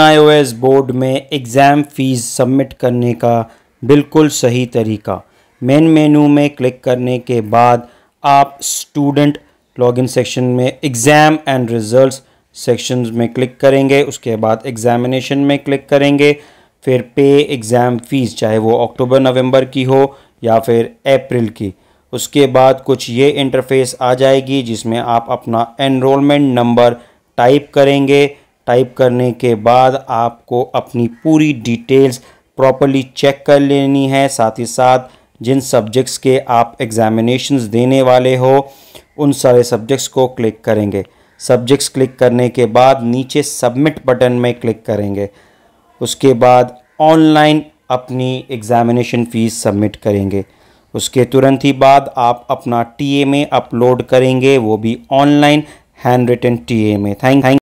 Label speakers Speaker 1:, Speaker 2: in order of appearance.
Speaker 1: iOS board में exam fees submit करने का बिल्कुल सही तरीका मेन मेनू में क्लिक करने के बाद आप स्टूडेंट लॉगिन सेक्शन में एग्ज़ाम एंड रिज़ल्ट्स सेक्शन में क्लिक करेंगे उसके बाद एग्ज़ामिनेशन में क्लिक करेंगे फिर पे एग्ज़ाम फ़ीस चाहे वो अक्टूबर नवंबर की हो या फिर अप्रैल की उसके बाद कुछ ये इंटरफेस आ जाएगी जिसमें आप अपना एनरोलमेंट नंबर टाइप करेंगे टाइप करने के बाद आपको अपनी पूरी डिटेल्स प्रॉपरली चेक कर लेनी है साथ ही साथ जिन सब्जेक्ट्स के आप एग्ज़ामिनेशन देने वाले हो उन सारे सब्जेक्ट्स को क्लिक करेंगे सब्जेक्ट्स क्लिक करने के बाद नीचे सबमिट बटन में क्लिक करेंगे उसके बाद ऑनलाइन अपनी एग्ज़ामिनेशन फ़ीस सबमिट करेंगे उसके तुरंत ही बाद आप अपना टीए में अपलोड करेंगे वो भी online handwritten T A में थैंक थैंक